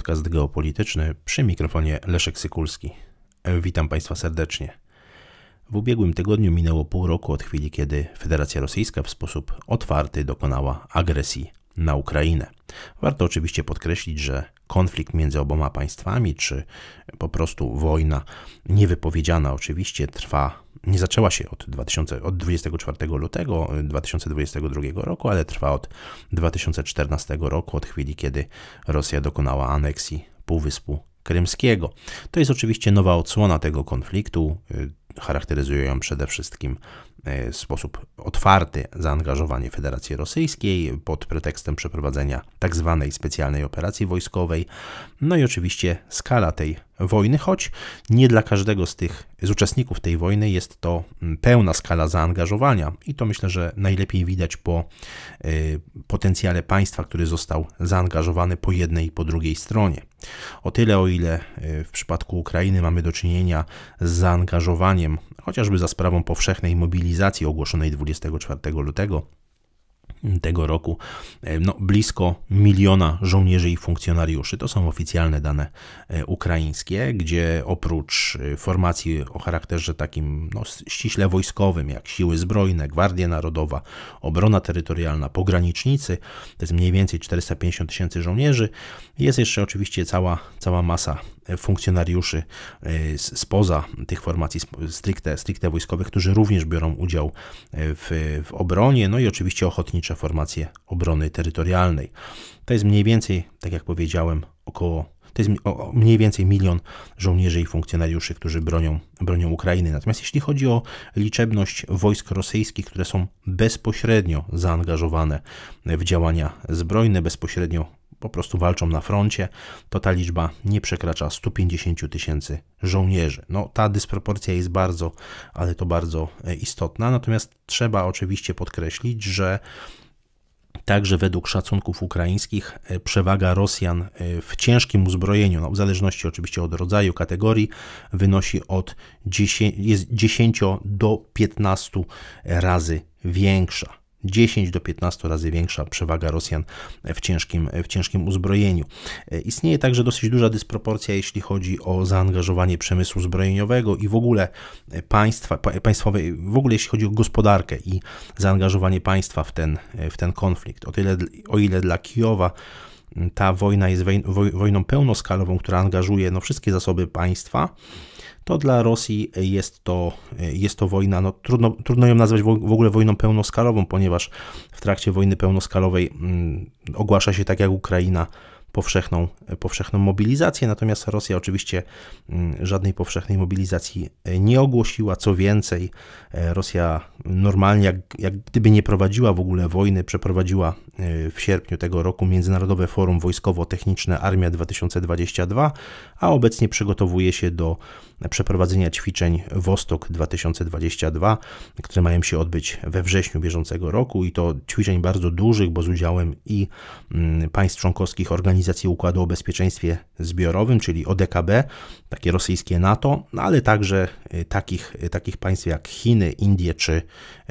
podcast geopolityczny przy mikrofonie Leszek Sykulski. Witam Państwa serdecznie. W ubiegłym tygodniu minęło pół roku od chwili, kiedy Federacja Rosyjska w sposób otwarty dokonała agresji na Ukrainę. Warto oczywiście podkreślić, że konflikt między oboma państwami, czy po prostu wojna niewypowiedziana, oczywiście trwa, nie zaczęła się od, 2000, od 24 lutego 2022 y, roku, ale trwa od 2014 roku, od chwili, kiedy Rosja dokonała aneksji Półwyspu Krymskiego. To jest oczywiście nowa odsłona tego konfliktu. Y, Charakteryzuje ją przede wszystkim w e, sposób otwarty zaangażowanie Federacji Rosyjskiej pod pretekstem przeprowadzenia tak zwanej specjalnej operacji wojskowej. No i oczywiście skala tej wojny, choć nie dla każdego z tych z uczestników tej wojny jest to mm, pełna skala zaangażowania i to myślę, że najlepiej widać po e, potencjale państwa, który został zaangażowany po jednej i po drugiej stronie. O tyle, o ile e, w przypadku Ukrainy mamy do czynienia z zaangażowaniem chociażby za sprawą powszechnej mobilizacji ogłoszonej 24 lutego tego roku e, no, blisko miliona żołnierzy i funkcjonariuszy. To są oficjalne dane e, ukraińskie, gdzie oprócz e, formacji o charakterze takim no, ściśle wojskowym, jak siły zbrojne, Gwardia Narodowa, obrona terytorialna, pogranicznicy, to jest mniej więcej 450 tysięcy żołnierzy, jest jeszcze oczywiście cała, cała masa E, funkcjonariuszy e, spoza tych formacji stricte, stricte wojskowych, którzy również biorą udział e, w, w obronie, no i oczywiście ochotnicze formacje obrony terytorialnej. To jest mniej więcej, tak jak powiedziałem, około to jest mniej więcej milion żołnierzy i funkcjonariuszy, którzy bronią, bronią Ukrainy. Natomiast jeśli chodzi o liczebność wojsk rosyjskich, które są bezpośrednio zaangażowane w działania zbrojne, bezpośrednio po prostu walczą na froncie, to ta liczba nie przekracza 150 tysięcy żołnierzy. No, ta dysproporcja jest bardzo, ale to bardzo e, istotna. Natomiast trzeba oczywiście podkreślić, że Także według szacunków ukraińskich e, przewaga Rosjan e, w ciężkim uzbrojeniu, no w zależności oczywiście od rodzaju, kategorii, wynosi od 10, jest 10 do 15 razy większa. 10 do 15 razy większa przewaga Rosjan w ciężkim, w ciężkim uzbrojeniu. Istnieje także dosyć duża dysproporcja, jeśli chodzi o zaangażowanie przemysłu zbrojeniowego i w ogóle państwa, państwowej, w ogóle jeśli chodzi o gospodarkę i zaangażowanie państwa w ten, w ten konflikt. O tyle, o ile dla Kijowa mm, ta wojna jest wojną pełnoskalową, która angażuje no, wszystkie zasoby państwa, to dla Rosji jest to, jest to wojna, no trudno, trudno ją nazwać w ogóle wojną pełnoskalową, ponieważ w trakcie wojny pełnoskalowej mm, ogłasza się tak jak Ukraina powszechną, powszechną mobilizację, natomiast Rosja oczywiście mm, żadnej powszechnej mobilizacji nie ogłosiła. Co więcej, e, Rosja normalnie, jak, jak gdyby nie prowadziła w ogóle wojny, przeprowadziła e, w sierpniu tego roku Międzynarodowe Forum Wojskowo-Techniczne Armia 2022, a obecnie przygotowuje się do przeprowadzenia ćwiczeń Wostok 2022, które mają się odbyć we wrześniu bieżącego roku i to ćwiczeń bardzo dużych, bo z udziałem i mm, państw członkowskich Organizacji Układu o Bezpieczeństwie Zbiorowym, czyli ODKB, takie rosyjskie NATO, no ale także y, takich, y, takich państw jak Chiny, Indie czy,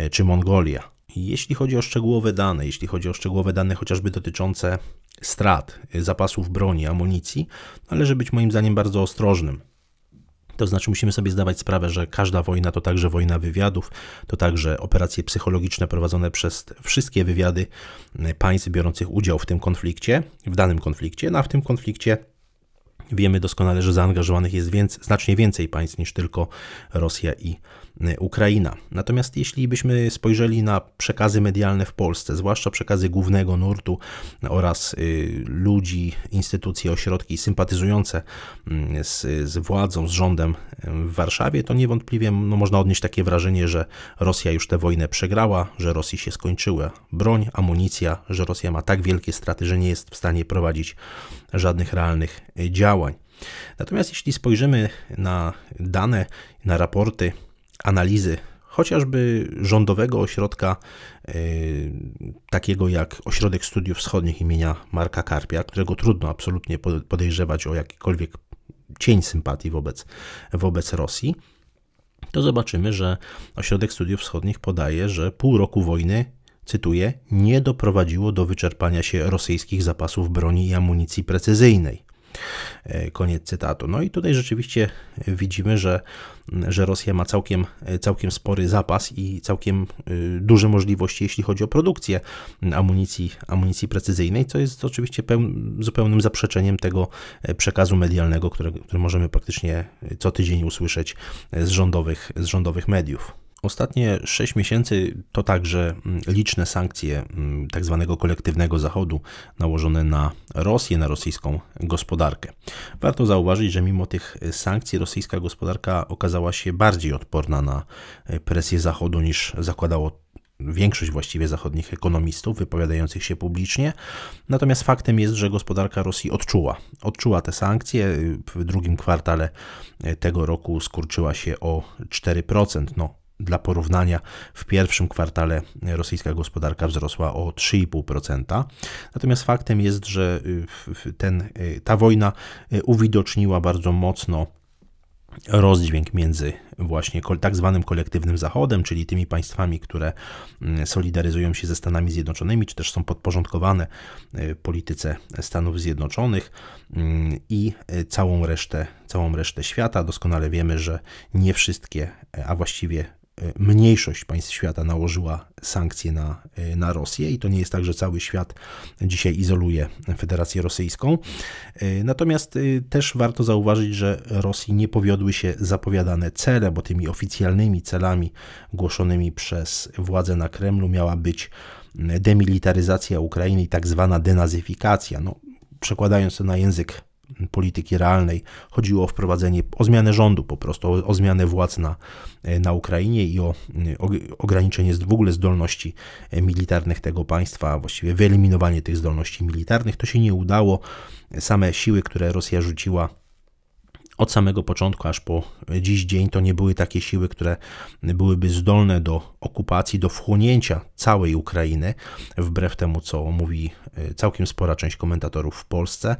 y, czy Mongolia. Jeśli chodzi o szczegółowe dane, jeśli chodzi o szczegółowe dane chociażby dotyczące strat, zapasów broni, amunicji, należy być moim zdaniem bardzo ostrożnym. To znaczy musimy sobie zdawać sprawę, że każda wojna to także wojna wywiadów, to także operacje psychologiczne prowadzone przez wszystkie wywiady państw biorących udział w tym konflikcie, w danym konflikcie, no a w tym konflikcie wiemy doskonale, że zaangażowanych jest więc, znacznie więcej państw niż tylko Rosja i Rosja. Y, Ukraina. Natomiast jeśli byśmy spojrzeli na przekazy medialne w Polsce, zwłaszcza przekazy głównego nurtu oraz y, ludzi, instytucje, ośrodki sympatyzujące y, z, z władzą, z rządem w Warszawie, to niewątpliwie no, można odnieść takie wrażenie, że Rosja już tę wojnę przegrała, że Rosji się skończyła broń, amunicja, że Rosja ma tak wielkie straty, że nie jest w stanie prowadzić żadnych realnych działań. Natomiast jeśli spojrzymy na dane, na raporty analizy chociażby rządowego ośrodka e, takiego jak Ośrodek Studiów Wschodnich imienia Marka Karpia, którego trudno absolutnie podejrzewać o jakikolwiek cień sympatii wobec, wobec Rosji, to zobaczymy, że Ośrodek Studiów Wschodnich podaje, że pół roku wojny, cytuję, nie doprowadziło do wyczerpania się rosyjskich zapasów broni i amunicji precyzyjnej. E, koniec cytatu. No i tutaj rzeczywiście widzimy, że, że Rosja ma całkiem, całkiem spory zapas i całkiem y, duże możliwości, jeśli chodzi o produkcję amunicji, amunicji precyzyjnej, co jest oczywiście pełnym, zupełnym zaprzeczeniem tego e, przekazu medialnego, który, który możemy praktycznie e, co tydzień usłyszeć z rządowych, z rządowych mediów. Ostatnie 6 miesięcy to także mm, liczne sankcje mm, tzw. Tak kolektywnego Zachodu nałożone na Rosję, na rosyjską gospodarkę. Warto zauważyć, że mimo tych sankcji rosyjska gospodarka okazała się bardziej odporna na e, presję Zachodu niż zakładało większość właściwie zachodnich ekonomistów wypowiadających się publicznie. Natomiast faktem jest, że gospodarka Rosji odczuła. Odczuła te sankcje. W drugim kwartale e, tego roku skurczyła się o 4%. No, dla porównania, w pierwszym kwartale rosyjska gospodarka wzrosła o 3,5%. Natomiast faktem jest, że y, ten, y, ta wojna y, uwidoczniła bardzo mocno rozdźwięk między właśnie tak zwanym kolektywnym Zachodem, czyli tymi państwami, które mm, solidaryzują się ze Stanami Zjednoczonymi, czy też są podporządkowane polityce Stanów Zjednoczonych mm, i całą resztę, całą resztę świata. Doskonale wiemy, że nie wszystkie, a właściwie mniejszość państw świata nałożyła sankcje na, na Rosję i to nie jest tak, że cały świat dzisiaj izoluje Federację Rosyjską. Natomiast y, też warto zauważyć, że Rosji nie powiodły się zapowiadane cele, bo tymi oficjalnymi celami głoszonymi przez władze na Kremlu miała być y, demilitaryzacja Ukrainy i tak zwana denazyfikacja. No, przekładając to na język polityki realnej. Chodziło o wprowadzenie, o zmianę rządu po prostu, o, o zmianę władz na, e, na Ukrainie i o, e, o ograniczenie w ogóle zdolności e, militarnych tego państwa, a właściwie wyeliminowanie tych zdolności militarnych. To się nie udało. Same siły, które Rosja rzuciła od samego początku aż po dziś dzień to nie były takie siły, które byłyby zdolne do okupacji, do wchłonięcia całej Ukrainy, wbrew temu, co mówi e, całkiem spora część komentatorów w Polsce.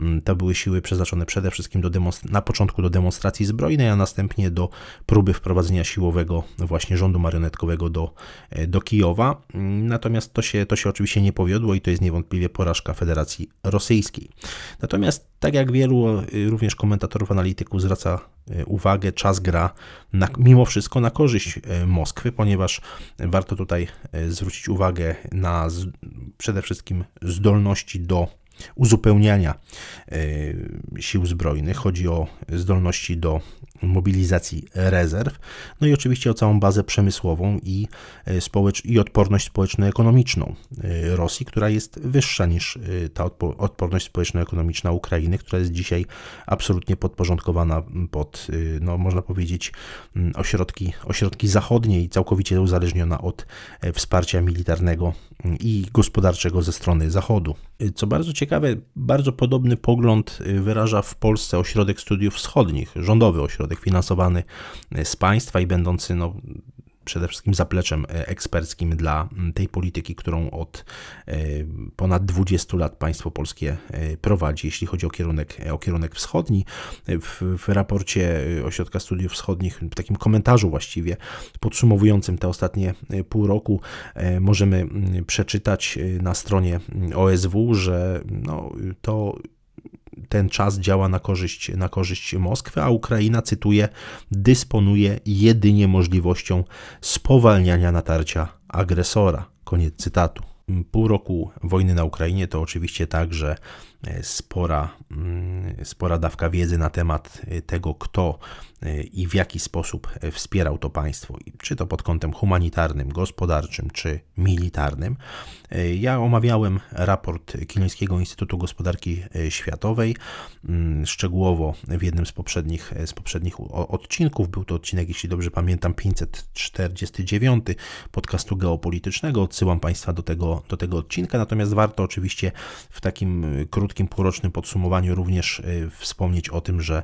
Mm, to były siły przeznaczone przede wszystkim do na początku do demonstracji zbrojnej, a następnie do próby wprowadzenia siłowego właśnie rządu marionetkowego do, e, do Kijowa. Mm, natomiast to się, to się oczywiście nie powiodło i to jest niewątpliwie porażka Federacji Rosyjskiej. Natomiast tak jak wielu e, również komentatorów analityków zwraca e, uwagę, czas gra na, mimo wszystko na korzyść e, Moskwy, ponieważ warto tutaj e, zwrócić uwagę na z, przede wszystkim zdolności do uzupełniania e, sił zbrojnych, chodzi o zdolności do mobilizacji rezerw, no i oczywiście o całą bazę przemysłową i, e, społecz- i odporność społeczno-ekonomiczną e, Rosji, która jest wyższa niż ta odpo- odporność społeczno-ekonomiczna Ukrainy, która jest dzisiaj absolutnie podporządkowana pod, no, można powiedzieć, mm, ośrodki, ośrodki zachodnie i całkowicie uzależniona od wsparcia militarnego i gospodarczego ze strony Zachodu. Co bardzo ciekawe, ciekawe, bardzo podobny pogląd y, wyraża w Polsce Ośrodek Studiów Wschodnich, rządowy ośrodek finansowany y, z państwa i będący no, przede wszystkim zapleczem e, eksperckim dla mm, tej polityki, którą od e, ponad 20 lat państwo polskie e, prowadzi, jeśli chodzi o kierunek, o kierunek wschodni. W, w raporcie Ośrodka Studiów Wschodnich, w takim komentarzu właściwie podsumowującym te ostatnie pół roku, możemy mm, przeczytać na stronie mm, OSW, że no, to ten czas działa na korzyść, na korzyść Moskwy, a Ukraina, cytuję, dysponuje jedynie możliwością spowalniania natarcia agresora. Koniec cytatu. Pół roku wojny na Ukrainie to oczywiście także e, spora, mm, spora dawka wiedzy na temat e, tego, kto E, i w jaki sposób e, wspierał to państwo, czy to pod kątem humanitarnym, gospodarczym, czy militarnym. E, ja omawiałem raport Kielińskiego Instytutu Gospodarki Światowej mm, szczegółowo w jednym z poprzednich, z poprzednich odcinków. Był to odcinek, jeśli dobrze pamiętam, 549 podcastu geopolitycznego. Odsyłam Państwa do tego, do tego odcinka. Natomiast warto oczywiście w takim krótkim, półrocznym podsumowaniu również wspomnieć o tym, że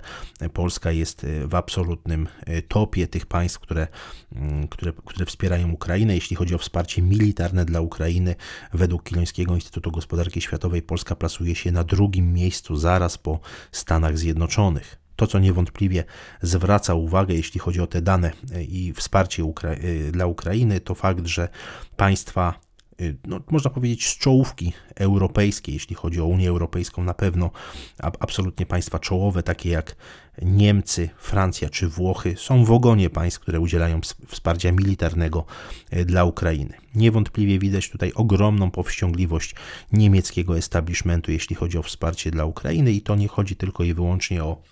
Polska jest w absolutnym y, topie tych państw, które, mm, które, które wspierają Ukrainę. Jeśli chodzi o wsparcie militarne dla Ukrainy, według Kilońskiego Instytutu Gospodarki Światowej Polska plasuje się na drugim miejscu zaraz po Stanach Zjednoczonych. To, co niewątpliwie zwraca uwagę, jeśli chodzi o te dane y, i wsparcie Ukra- y, dla Ukrainy, to fakt, że państwa Y, no, można powiedzieć, z czołówki europejskiej, jeśli chodzi o Unię Europejską, na pewno absolutnie państwa czołowe, takie jak Niemcy, Francja czy Włochy, są w ogonie państw, które udzielają wsparcia militarnego y, dla Ukrainy. Niewątpliwie widać tutaj ogromną powściągliwość niemieckiego establishmentu, jeśli chodzi o wsparcie dla Ukrainy, i to nie chodzi tylko i wyłącznie o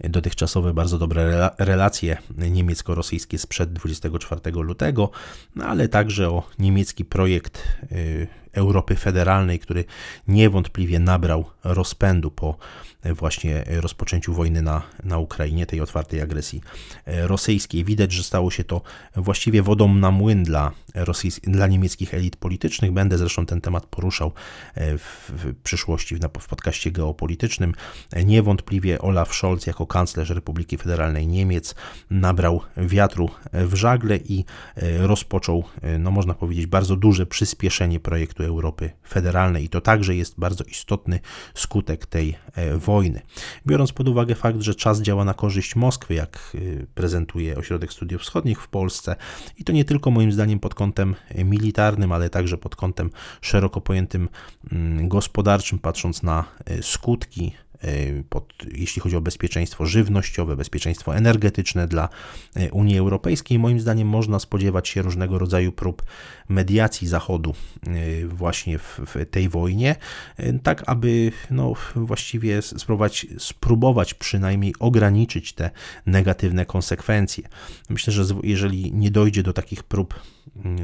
dotychczasowe bardzo dobre relacje niemiecko-rosyjskie sprzed 24 lutego, no ale także o niemiecki projekt y, Europy Federalnej, który niewątpliwie nabrał rozpędu po e, właśnie e, rozpoczęciu wojny na, na Ukrainie, tej otwartej agresji e, rosyjskiej. Widać, że stało się to właściwie wodą na młyn dla, dla niemieckich elit politycznych. Będę zresztą ten temat poruszał w, przyszłości w, w podcaście geopolitycznym. Niewątpliwie Olaf Scholz jako kanclerz Republiki Federalnej Niemiec nabrał wiatru w żagle i rozpoczął, no można powiedzieć, bardzo duże przyspieszenie projektu Europy Federalnej i to także jest bardzo istotny skutek tej e, wojny. Biorąc pod uwagę fakt, że czas działa na korzyść Moskwy, jak e, prezentuje Ośrodek Studiów Wschodnich w Polsce i to nie tylko moim zdaniem pod kątem e, militarnym, ale także pod kątem szeroko pojętym mm, gospodarczym, patrząc na skutki Y, pod, jeśli chodzi o bezpieczeństwo żywnościowe, bezpieczeństwo energetyczne dla y, Unii Europejskiej. Moim zdaniem można spodziewać się różnego rodzaju prób mediacji Zachodu y, właśnie w, w tej wojnie, tak aby no, właściwie spróbować, spróbować przynajmniej ograniczyć te negatywne konsekwencje. Myślę, że jeżeli nie dojdzie do takich prób,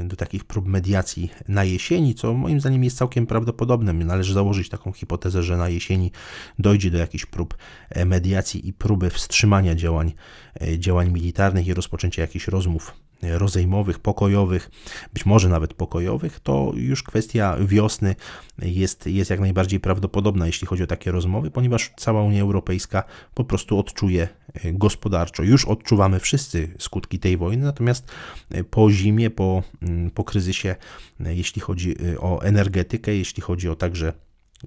do takich prób mediacji na jesieni, co moim zdaniem jest całkiem prawdopodobne, należy założyć taką hipotezę, że na jesieni dojdzie dochodzi do jakichś prób e, mediacji i próby wstrzymania działań, e, działań militarnych i rozpoczęcia jakichś rozmów e, rozejmowych, pokojowych, być może nawet pokojowych, to już kwestia wiosny jest, jest jak najbardziej prawdopodobna, jeśli chodzi o takie rozmowy, ponieważ cała Unia Europejska po prostu odczuje gospodarczo. Już odczuwamy wszyscy skutki tej wojny, natomiast po zimie, po, mm, po kryzysie, jeśli chodzi o energetykę, jeśli chodzi o także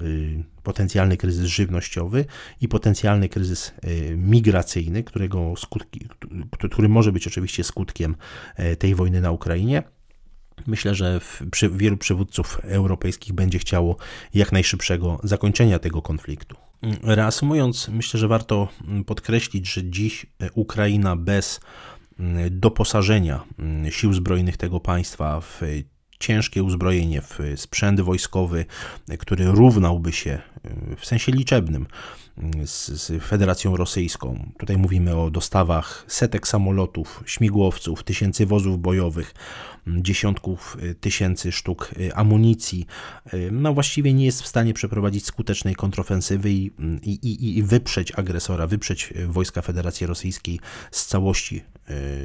Y, potencjalny kryzys żywnościowy i potencjalny kryzys y, migracyjny, którego skutki, który może być oczywiście skutkiem y, tej wojny na Ukrainie. Myślę, że w, przy, wielu przywódców europejskich będzie chciało jak najszybszego zakończenia tego konfliktu. Reasumując, myślę, że warto mm, podkreślić, że dziś Ukraina bez mm, doposażenia mm, sił zbrojnych tego państwa w ciężkie uzbrojenie, w y, sprzęt wojskowy, y, który równałby się y, w sensie liczebnym z, z, Federacją Rosyjską. Tutaj mówimy o dostawach setek samolotów, śmigłowców, tysięcy wozów bojowych, dziesiątków tysięcy sztuk amunicji. No właściwie nie jest w stanie przeprowadzić skutecznej kontrofensywy i, i, i, i wyprzeć agresora, wyprzeć wojska Federacji Rosyjskiej z całości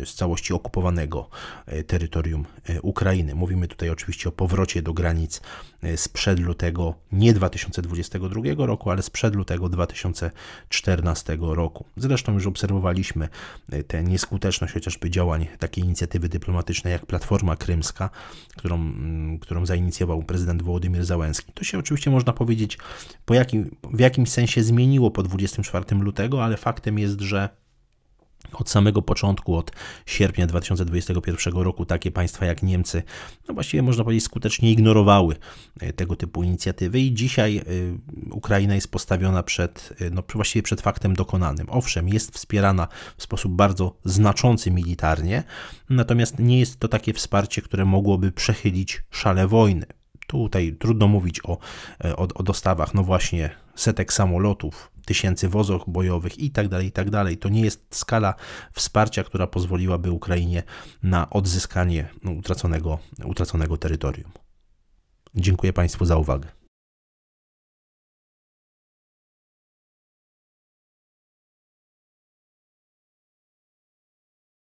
E, z całości okupowanego e, terytorium e, Ukrainy. Mówimy tutaj oczywiście o powrocie do granic sprzed lutego nie 2022 roku, ale sprzed lutego 2014 roku. Zresztą już obserwowaliśmy tę nieskuteczność chociażby działań takiej inicjatywy dyplomatycznej jak Platforma Krymska, którą, mm, którą zainicjował prezydent Wołodymyr Załęski. To się oczywiście można powiedzieć po jakim, w jakimś sensie zmieniło po 24 lutego, ale faktem jest, że od samego początku, od sierpnia 2021 roku, takie państwa jak Niemcy, no właściwie można powiedzieć, skutecznie ignorowały e, tego typu inicjatywy, i dzisiaj e, Ukraina jest postawiona przed, e, no właściwie przed faktem dokonanym. Owszem, jest wspierana w sposób bardzo znaczący militarnie, natomiast nie jest to takie wsparcie, które mogłoby przechylić szale wojny. Tutaj trudno mówić o, o, o dostawach, no właśnie, setek samolotów, tysięcy wozów bojowych itd., tak itd. Tak to nie jest skala wsparcia, która pozwoliłaby Ukrainie na odzyskanie no, utraconego, utraconego terytorium. Dziękuję Państwu za uwagę.